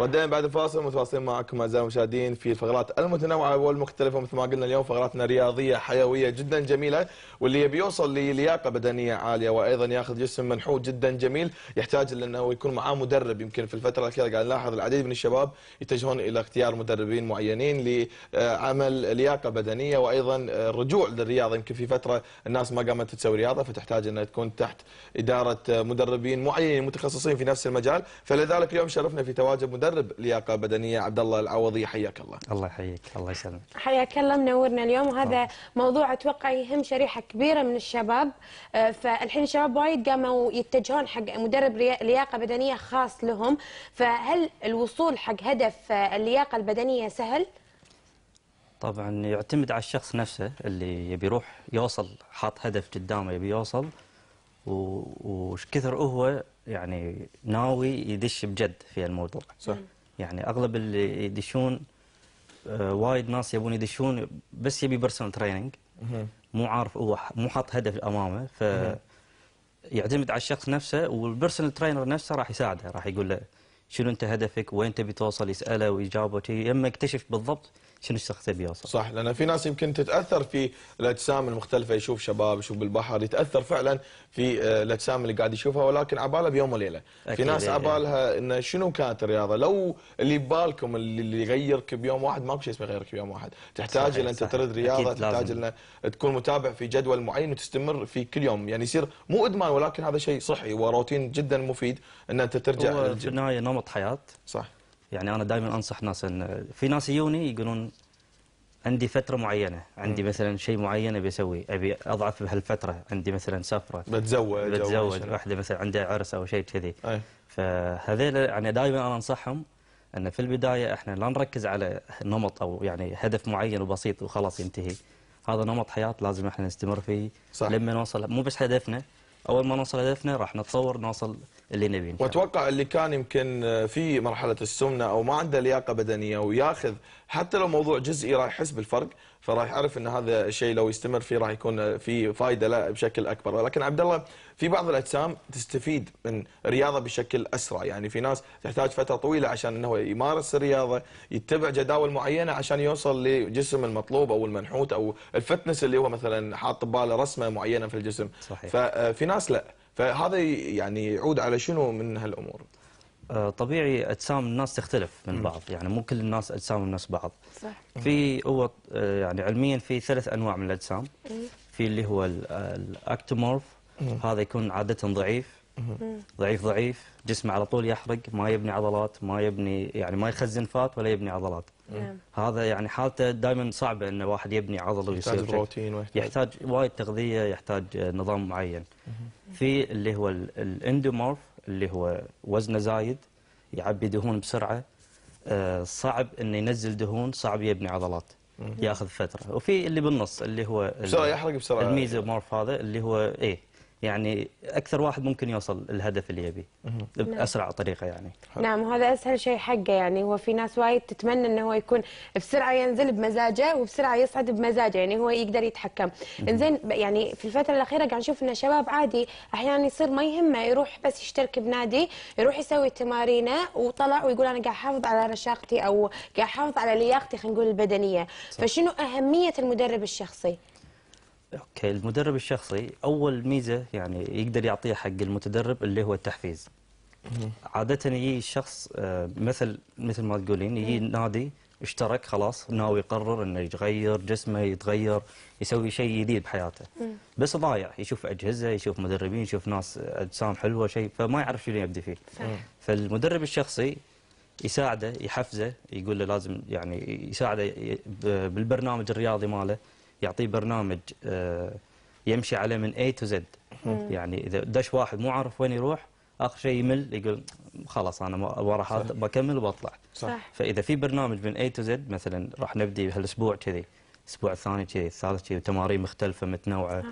ودائما بعد الفاصل متواصلين معكم اعزائي المشاهدين في الفقرات المتنوعه والمختلفه مثل ما قلنا اليوم فقراتنا رياضيه حيويه جدا جميله واللي يبي يوصل للياقه بدنيه عاليه وايضا ياخذ جسم منحوت جدا جميل يحتاج لانه يكون معاه مدرب يمكن في الفتره الاخيره قاعد نلاحظ العديد من الشباب يتجهون الى اختيار مدربين معينين لعمل لياقه بدنيه وايضا الرجوع للرياضه يمكن في فتره الناس ما قامت تسوي رياضه فتحتاج انها تكون تحت اداره مدربين معينين متخصصين في نفس المجال فلذلك اليوم شرفنا في تواجد مدرب مدرب لياقه بدنيه عبد الله العوضي حياك الله الله يحييك الله يسلمك حياك الله منورنا اليوم وهذا موضوع اتوقع يهم شريحه كبيره من الشباب آه، فالحين الشباب وايد قاموا يتجهون حق مدرب لياقه بدنيه خاص لهم فهل الوصول حق هدف آه، اللياقه البدنيه سهل؟ طبعا يعتمد على الشخص نفسه اللي يبي يروح يوصل حاط هدف قدامه يبي يوصل وكثر هو يعني ناوي يدش بجد في الموضوع صح يعني اغلب اللي يدشون آه وايد ناس يبون يدشون بس يبي بيرسونال تريننج مو عارف هو مو حاط هدف امامه ف يعتمد على الشخص نفسه والبيرسونال ترينر نفسه راح يساعده راح يقول له شنو انت هدفك وين تبي توصل يساله ويجاوبه يما اكتشف بالضبط شنو الشخص يبي يوصل صح لان في ناس يمكن تتاثر في الاجسام المختلفه يشوف شباب يشوف بالبحر يتاثر فعلا في آه، الاجسام اللي قاعد يشوفها ولكن عباله بيوم وليله في ناس إيه. عبالها انه شنو كانت الرياضه لو اللي ببالكم اللي يغيرك بيوم واحد ماكو شيء اسمه يغيرك بيوم واحد تحتاج الى انت ترد رياضه تحتاج الى تكون متابع في جدول معين وتستمر في كل يوم يعني يصير مو ادمان ولكن هذا شيء صحي وروتين جدا مفيد ان انت ترجع في النهايه نمط نمط حياه صح يعني انا دائما انصح ناس ان في ناس يجوني يقولون عندي فتره معينه عندي م. مثلا شيء معين ابي اسويه ابي اضعف بهالفتره عندي مثلا سفره بتزوج بتزوج واحده مثلا عندها عرس او شيء كذي فهذيل يعني دائما انا انصحهم ان في البدايه احنا لا نركز على نمط او يعني هدف معين وبسيط وخلاص ينتهي هذا نمط حياه لازم احنا نستمر فيه صح. لما نوصل مو بس هدفنا اول ما نوصل هدفنا راح نتصور نوصل اللي نبيه واتوقع اللي كان يمكن آه، في مرحله السمنه او ما عنده لياقه بدنيه وياخذ حتى لو موضوع جزئي راح يحس بالفرق فراح يعرف ان هذا الشيء لو يستمر فيه راح يكون في فائده له بشكل اكبر ولكن عبد الله في بعض الاجسام تستفيد من الرياضه بشكل اسرع يعني في ناس تحتاج فتره طويله عشان انه يمارس الرياضه يتبع جداول معينه عشان يوصل لجسم المطلوب او المنحوت او الفتنس اللي هو مثلا حاط بباله رسمه معينه في الجسم صحيح. ففي آه، ناس لا فهذا يعني يعود على شنو من هالامور آه، طبيعي اجسام الناس تختلف من بعض يعني مو كل الناس اجسام الناس بعض صح في هو آه، يعني علميا في ثلاث انواع من الاجسام في اللي هو آه، الاكتومورف هذا يكون عاده ضعيف ضعيف ضعيف جسمه على طول يحرق ما يبني عضلات ما يبني يعني ما يخزن فات ولا يبني عضلات نعم. هذا يعني حالته دائما صعبه ان واحد يبني عضل ويصير يحتاج بروتين يحتاج وايد تغذيه يحتاج نظام معين في اللي هو الاندومورف اللي هو وزنه زايد يعبي دهون بسرعه آه، صعب انه ينزل دهون صعب يبني عضلات ياخذ فتره وفي اللي بالنص اللي هو بسرعه يحرق بسرعه الميزومورف هذا اللي هو ايه يعني اكثر واحد ممكن يوصل الهدف اللي يبيه باسرع نعم. طريقه يعني نعم وهذا اسهل شيء حقه يعني هو في ناس وايد تتمنى انه هو يكون بسرعه ينزل بمزاجه وبسرعه يصعد بمزاجه يعني هو يقدر يتحكم انزين يعني في الفتره الاخيره قاعد نشوف ان شباب عادي احيانا يصير ما يهمه يروح بس يشترك بنادي يروح يسوي تمارينه وطلع ويقول انا قاعد احافظ على رشاقتي او قاعد احافظ على لياقتي خلينا نقول البدنيه صح. فشنو اهميه المدرب الشخصي اوكي المدرب الشخصي اول ميزه يعني يقدر يعطيها حق المتدرب اللي هو التحفيز عاده يجي الشخص آه، مثل مثل ما تقولين يجي نادي اشترك خلاص ناوي يقرر انه يغير جسمه يتغير يسوي شيء جديد بحياته بس ضايع يشوف اجهزه يشوف مدربين يشوف ناس اجسام حلوه شيء فما يعرف شنو يبدي فيه فالمدرب الشخصي يساعده يحفزه يقول له لازم يعني يساعده بالبرنامج الرياضي ماله يعطيه برنامج آه، يمشي عليه من A تو Z يعني إذا دش واحد مو عارف وين يروح اخر شيء يمل يقول خلاص انا وراح بكمل وبطلع صح فاذا في برنامج من A تو Z مثلا راح نبدي بهالاسبوع كذي الاسبوع الثاني كذي الثالث كذي وتمارين مختلفه متنوعه صح.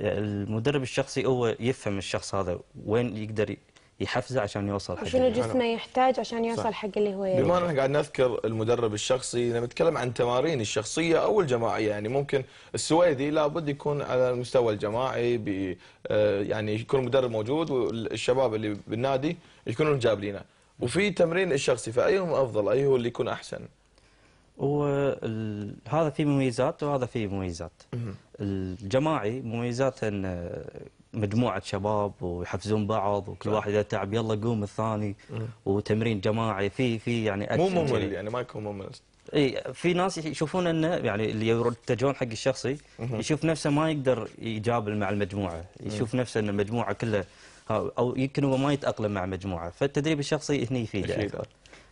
المدرب الشخصي هو يفهم الشخص هذا وين يقدر يحفزه عشان يوصل حق شنو جسمه يحتاج عشان يوصل حق اللي هو يبغاه بما ان قاعد نذكر المدرب الشخصي نتكلم عن تمارين الشخصيه او الجماعيه يعني ممكن السويدي لابد يكون على المستوى الجماعي ب آه، يعني يكون المدرب موجود والشباب اللي بالنادي يكونون جابلينه وفي تمرين الشخصي فايهم افضل اي هو اللي يكون احسن وهذا فيه مميزات وهذا فيه مميزات الجماعي مميزات مجموعه شباب ويحفزون بعض وكل نعم. واحد اذا تعب يلا قوم الثاني وتمرين جماعي في في يعني مو ممل يعني ما يكون ممل اي في ناس يشوفون انه يعني اللي يتجهون حق الشخصي يشوف نفسه ما يقدر يجابل مع المجموعه يشوف نفسه ان المجموعه كلها او يمكن هو ما يتاقلم مع مجموعه فالتدريب الشخصي هني يفيده اكثر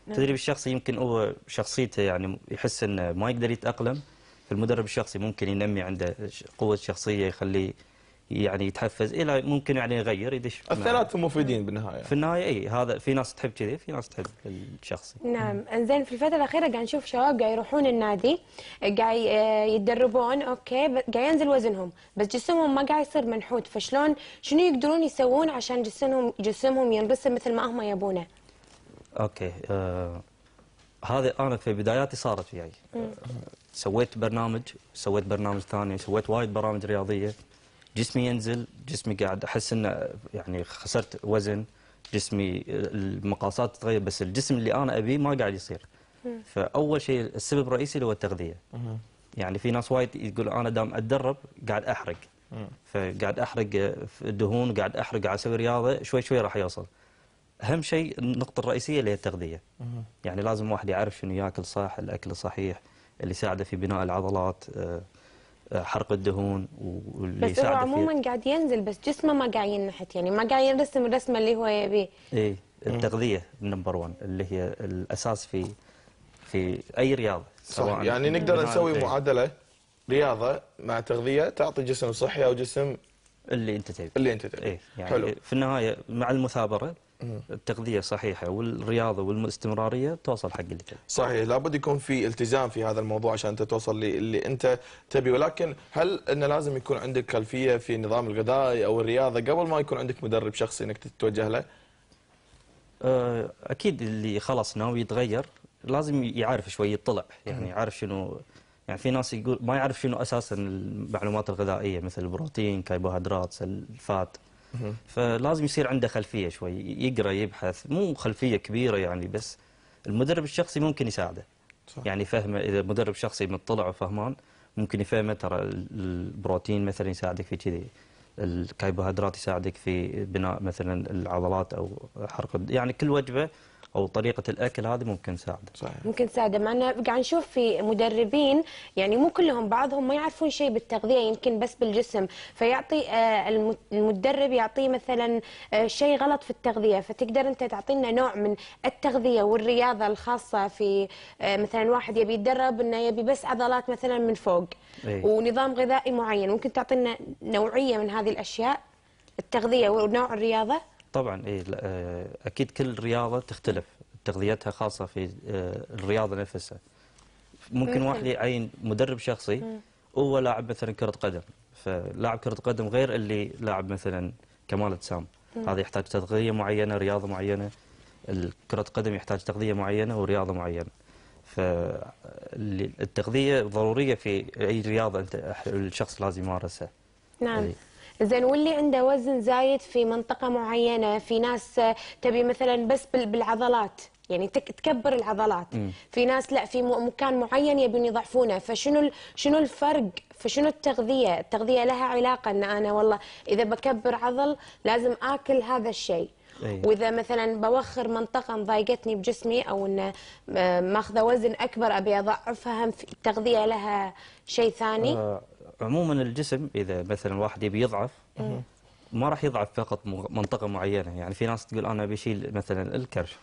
التدريب نعم. الشخصي يمكن هو شخصيته يعني يحس انه ما يقدر يتاقلم فالمدرب الشخصي ممكن ينمي عنده قوه شخصيه يخليه يعني يتحفز الى ممكن يعني يغير يدش الثلاثه مفيدين بالنهايه في النهايه اي هذا في ناس تحب كذي في ناس تحب الشخصي نعم انزين في الفتره الاخيره قاعد نشوف شباب قاعد يروحون النادي قاعد آه، يتدربون اوكي قاعد ينزل وزنهم بس جسمهم ما قاعد يصير منحوت فشلون شنو يقدرون يسوون عشان جسمهم جسمهم ينرسم مثل ما هم يبونه اوكي آه هذا انا في بداياتي صارت وياي سويت برنامج سويت برنامج ثاني سويت وايد برامج رياضيه جسمي ينزل جسمي قاعد احس انه يعني خسرت وزن جسمي المقاسات تتغير بس الجسم اللي انا ابيه ما قاعد يصير فاول شيء السبب الرئيسي اللي هو التغذيه يعني في ناس وايد يقول انا دام اتدرب قاعد احرق فقاعد احرق دهون قاعد احرق قاعد اسوي رياضه شوي شوي راح يوصل اهم شيء النقطه الرئيسيه اللي هي التغذيه يعني لازم واحد يعرف شنو ياكل صح الاكل الصحيح اللي يساعده في بناء العضلات آه، حرق الدهون واللي بس هو عموما قاعد ينزل بس جسمه ما قاعد ينحت يعني ما قاعد يرسم الرسمه اللي هو يبيه اي التغذيه نمبر 1 اللي هي الاساس في في اي رياضه سواء يعني نقدر نسوي معادله رياضه مع تغذيه تعطي جسم صحي او جسم اللي انت تبيه اللي انت تبيه إيه يعني حلو في النهايه مع المثابره التغذيه صحيحه والرياضه والاستمراريه توصل حق اللي تبي. صحيح لابد يكون في التزام في هذا الموضوع عشان انت توصل للي انت تبي ولكن هل انه لازم يكون عندك خلفيه في النظام الغذائي او الرياضه قبل ما يكون عندك مدرب شخصي انك تتوجه له؟ أه، اكيد اللي خلاص ناوي يتغير لازم يعرف شوي يطلع يعني يعرف شنو يعني في ناس يقول ما يعرف شنو اساسا المعلومات الغذائيه مثل البروتين، كربوهيدرات، الفات فلازم يصير عنده خلفيه شوي يقرا يبحث مو خلفيه كبيره يعني بس المدرب الشخصي ممكن يساعده صح. يعني فهمه اذا مدرب شخصي مطلع وفهمان ممكن يفهمه ترى البروتين مثلا يساعدك في كذي الكربوهيدرات يساعدك في بناء مثلا العضلات او حرق يعني كل وجبه او طريقه الاكل هذه ممكن تساعده صحيح ممكن تساعده معنا قاعد نشوف في مدربين يعني مو كلهم بعضهم ما يعرفون شيء بالتغذيه يمكن بس بالجسم فيعطي آه، المدرب يعطيه مثلا آه، شيء غلط في التغذيه فتقدر انت تعطينا نوع من التغذيه والرياضه الخاصه في آه، مثلا واحد يبي يتدرب انه يبي بس عضلات مثلا من فوق أي. ونظام غذائي معين ممكن تعطينا نوعيه من هذه الاشياء التغذيه ونوع الرياضه طبعا اي آه، اكيد كل رياضه تختلف تغذيتها خاصه في آه، الرياضه نفسها ممكن واحد يعين مدرب شخصي هو لاعب مثلا كره قدم فلاعب كره قدم غير اللي لاعب مثلا كمال اجسام هذا يحتاج تغذيه معينه رياضه معينه كره قدم يحتاج تغذيه معينه ورياضه معينه فالتغذيه ضروريه في اي رياضه انت الشخص لازم يمارسها نعم إيه. زين واللي عنده وزن زايد في منطقه معينه في ناس تبي مثلا بس بالعضلات يعني تكبر العضلات م. في ناس لا في مكان معين يبون يضعفونه فشنو شنو الفرق فشنو التغذيه التغذيه لها علاقه ان انا والله اذا بكبر عضل لازم اكل هذا الشيء أيه. واذا مثلا بوخر منطقه مضايقتني بجسمي او ان آه، ماخذه وزن اكبر ابي اضعفها التغذيه لها شيء ثاني آه. عموما الجسم اذا مثلا واحد يبي يضعف ما راح يضعف فقط منطقه معينه يعني في ناس تقول انا بشيل مثلا الكرش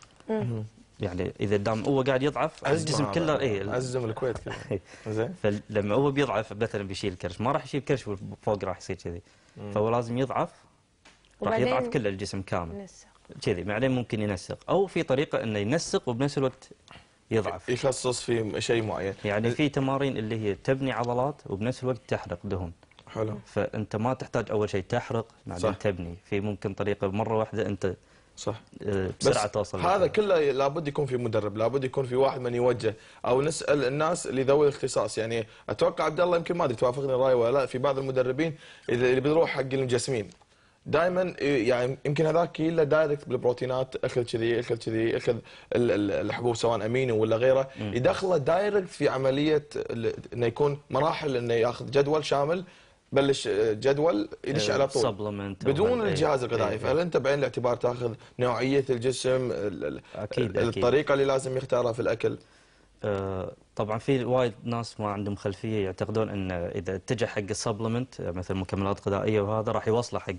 يعني اذا دام هو قاعد يضعف الجسم كله اي عزم الكويت كله إيه. زين فلما هو بيضعف مثلا بيشيل الكرش ما راح يشيل كرش فوق راح يصير كذي فهو لازم يضعف راح يضعف كل الجسم كامل كذي بعدين ممكن ينسق او في طريقه انه ينسق وبنفس الوقت يضعف يخصص في شيء معين يعني في تمارين اللي هي تبني عضلات وبنفس الوقت تحرق دهون حلو فانت ما تحتاج اول شيء تحرق بعدين تبني في ممكن طريقه مره واحده انت صح آه، بسرعه توصل هذا كله لابد يكون في مدرب لابد يكون في واحد من يوجه او نسال الناس اللي ذوي الاختصاص يعني اتوقع عبد الله يمكن ما ادري توافقني الراي ولا لا في بعض المدربين اللي بيروح حق المجسمين دائما إيه، يعني يمكن هذاك كله دايركت بالبروتينات اخذ كذي اخذ كذي اخذ الحبوب سواء امينو ولا غيره يدخله دايركت في عمليه انه يكون مراحل انه ياخذ جدول شامل بلش آه، جدول يدش إيه، على طول بدون إيه، الجهاز الغذائي فهل انت بعين الاعتبار تاخذ نوعيه الجسم أكيد الطريقه أكيد. اللي لازم يختارها في الاكل آه، طبعا في وايد ناس ما عندهم خلفيه يعتقدون ان اذا اتجه حق السبلمنت آه، مثل مكملات غذائيه وهذا راح يوصله حق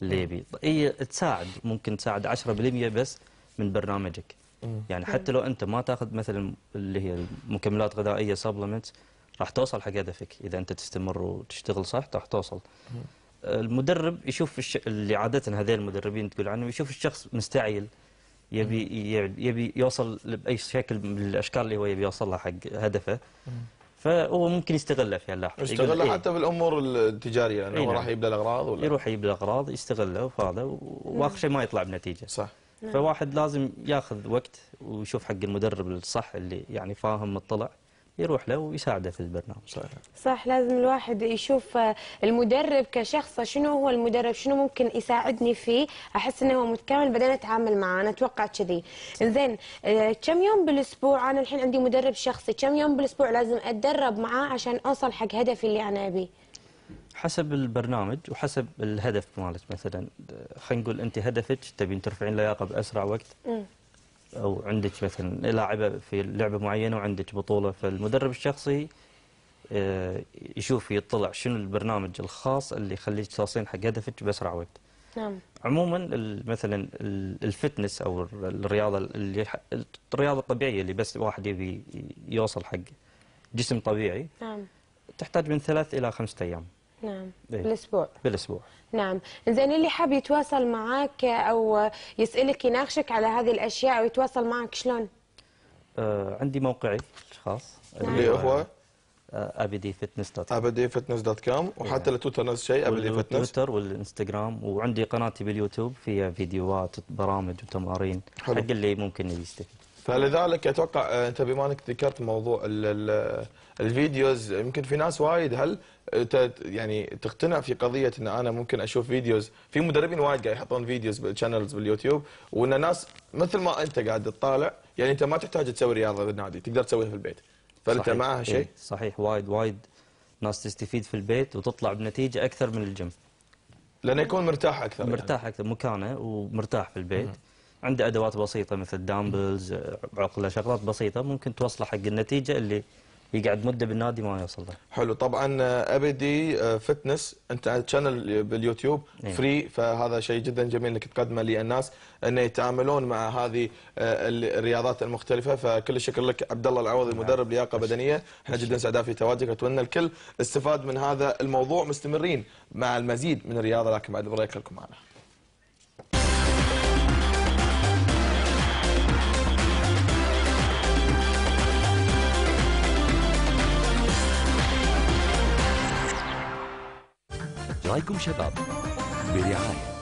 اللي إيه. يبي هي إيه، تساعد ممكن تساعد 10% بس من برنامجك إيه. يعني حتى لو انت ما تاخذ مثلا اللي هي المكملات غذائيه سبلمنت راح توصل حق هدفك اذا انت تستمر وتشتغل صح راح توصل المدرب يشوف الش... اللي عاده هذين المدربين تقول عنهم يشوف الشخص مستعجل يبي يبي يوصل باي شكل من الاشكال اللي هو يبي يوصلها حق هدفه فهو ممكن يستغله في هاللحظه يستغله إيه. حتى في الامور التجاريه لانه يعني إيه راح نعم. له الاغراض ولا يروح يجيب الاغراض يستغله وهذا واخر شيء ما يطلع بنتيجه صح فواحد لازم ياخذ وقت ويشوف حق المدرب الصح اللي يعني فاهم مطلع يروح له ويساعده في البرنامج صحيح صح لازم الواحد يشوف آه، المدرب كشخص شنو هو المدرب شنو ممكن يساعدني فيه احس انه هو متكامل بعدين اتعامل معاه انا اتوقع كذي زين آه، كم يوم بالاسبوع انا الحين عندي مدرب شخصي كم يوم بالاسبوع لازم اتدرب معاه عشان اوصل حق هدفي اللي انا ابيه حسب البرنامج وحسب الهدف مالك مثلا آه، خلينا نقول انت هدفك تبين ترفعين لياقه باسرع وقت م. او عندك مثلا لاعبه في لعبه معينه وعندك بطوله فالمدرب الشخصي آه، يشوف يطلع شنو البرنامج الخاص اللي يخليك توصلين حق هدفك باسرع وقت. نعم. عموما مثلا الفتنس او الرياضه اللي الرياضه الطبيعيه اللي بس واحد يبي يوصل حق جسم طبيعي نعم. تحتاج من ثلاث الى خمسة ايام. نعم إيه؟ بالاسبوع بالاسبوع نعم زين اللي حاب يتواصل معك او يسالك يناقشك على هذه الاشياء او يتواصل معك شلون آه عندي موقعي الخاص نعم. اللي هو آه، ابيدي فتنس دوت كوم ابدي فتنس دوت كوم إيه. وحتى لتويتر نفس الشيء ابيدي فتنس تويتر والانستغرام وعندي قناتي باليوتيوب فيها فيديوهات برامج وتمارين حق اللي ممكن يستفيد فلذلك اتوقع آه، انت بما انك ذكرت موضوع الفيديوز يمكن في ناس وايد هل يعني تقتنع في قضيه ان انا ممكن اشوف فيديوز في مدربين وايد قاعد يحطون فيديوز بالشانلز باليوتيوب وان الناس مثل ما انت قاعد تطالع يعني انت ما تحتاج تسوي رياضه بالنادي تقدر تسويها في البيت فانت معها شيء إيه صحيح وايد وايد ناس تستفيد في البيت وتطلع بنتيجه اكثر من الجيم لانه يكون مرتاح اكثر يعني. مرتاح يعني. اكثر مكانه ومرتاح في البيت مم. عنده ادوات بسيطه مثل دامبلز عقله شغلات بسيطه ممكن توصله حق النتيجه اللي يقعد مده بالنادي ما يوصل له حلو طبعا آه، ابدي فتنس آه، انت شانل باليوتيوب فري إيه. فهذا شيء جدا جميل انك تقدمه للناس انه يتعاملون مع هذه آه، الرياضات المختلفه فكل الشكر لك عبد الله العوضي نعم. مدرب لياقه بدنيه احنا جدا سعداء في تواجدك اتمنى الكل استفاد من هذا الموضوع مستمرين مع المزيد من الرياضه لكن بعد بريك لكم معنا رايكم شباب برعايه